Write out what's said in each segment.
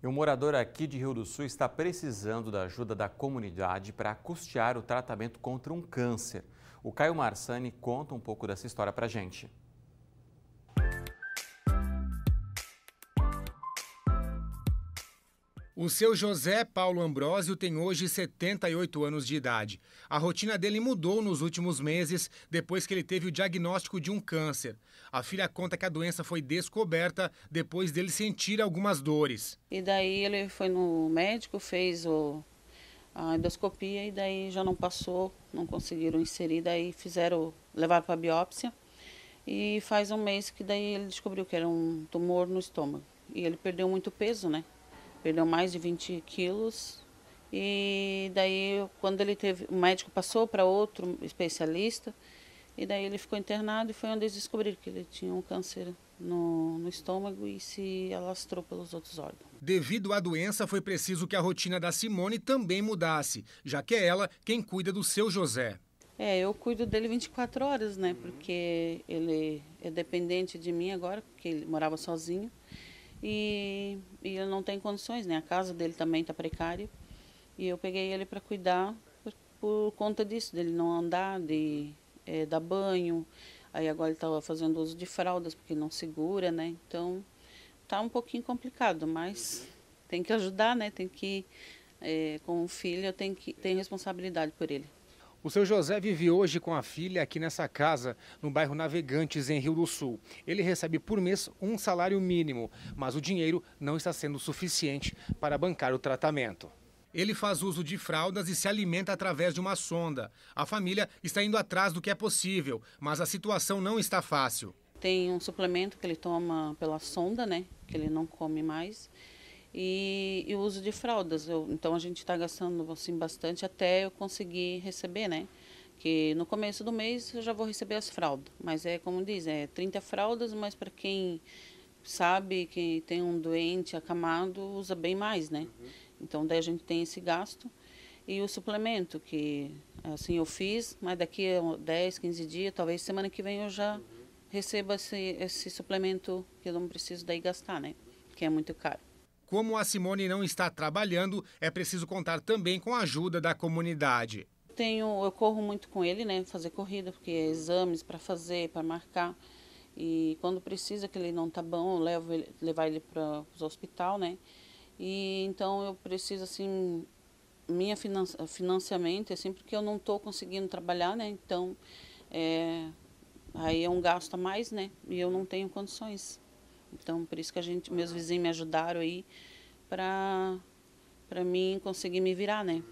E um morador aqui de Rio do Sul está precisando da ajuda da comunidade para custear o tratamento contra um câncer. O Caio Marsani conta um pouco dessa história para a gente. O seu José Paulo Ambrósio tem hoje 78 anos de idade. A rotina dele mudou nos últimos meses, depois que ele teve o diagnóstico de um câncer. A filha conta que a doença foi descoberta depois dele sentir algumas dores. E daí ele foi no médico, fez o, a endoscopia e daí já não passou, não conseguiram inserir, daí fizeram, levaram para biópsia. E faz um mês que daí ele descobriu que era um tumor no estômago. E ele perdeu muito peso, né? Perdeu mais de 20 quilos. E daí, quando ele teve, o médico passou para outro especialista, e daí ele ficou internado e foi onde eles descobriram que ele tinha um câncer no, no, estômago e se alastrou pelos outros órgãos. Devido à doença, foi preciso que a rotina da Simone também mudasse, já que é ela quem cuida do seu José. É, eu cuido dele 24 horas, né? Porque ele é dependente de mim agora, porque ele morava sozinho e, e ele não tem condições, né? A casa dele também está precária. E eu peguei ele para cuidar por, por, conta disso, dele não andar, de é, dar banho. Aí agora ele estava tá fazendo uso de fraldas, porque não segura, né? Então tá um pouquinho complicado, mas uhum. tem que ajudar, né? Tem que. É, com o filho, eu tenho, que, tenho responsabilidade por ele. O seu José vive hoje com a filha aqui nessa casa, no bairro Navegantes, em Rio do Sul. Ele recebe por mês um salário mínimo, mas o dinheiro não está sendo suficiente para bancar o tratamento. Ele faz uso de fraldas e se alimenta através de uma sonda. A família está indo atrás do que é possível, mas a situação não está fácil. Tem um suplemento que ele toma pela sonda, né? Que ele não come mais e, e o uso de fraldas. Eu, então a gente está gastando assim, bastante até eu conseguir receber, né? Que no começo do mês eu já vou receber as fraldas. Mas é como diz, é 30 fraldas, mas para quem sabe que tem um doente acamado, usa bem mais, né? Uhum. Então daí a gente tem esse gasto. E o suplemento, que assim eu fiz, mas daqui a 10, 15 dias, talvez semana que vem eu já uhum. receba esse, esse suplemento que eu não preciso daí gastar, né? Que é muito caro como a Simone não está trabalhando, é preciso contar também com a ajuda da comunidade. Tenho, eu corro muito com ele, né? Fazer corrida, porque é exames para fazer, para marcar. E quando precisa que ele não tá bom, eu levo ele, levar ele para o hospital, né? E então eu preciso assim minha finan financiamento assim é porque eu não estou conseguindo trabalhar, né? Então é, aí é um gasto a mais, né? E eu não tenho condições. Então, por isso que a gente, meus vizinhos me ajudaram aí para para mim conseguir me virar, né?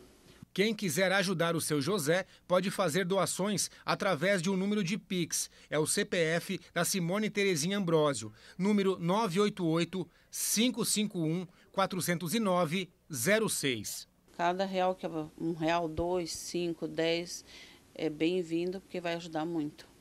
Quem quiser ajudar o seu José pode fazer doações através de um número de Pix. É o CPF da Simone Terezinha Ambrósio, número 988 551 409 06. Cada real que é um real, dois, cinco, dez é bem-vindo porque vai ajudar muito.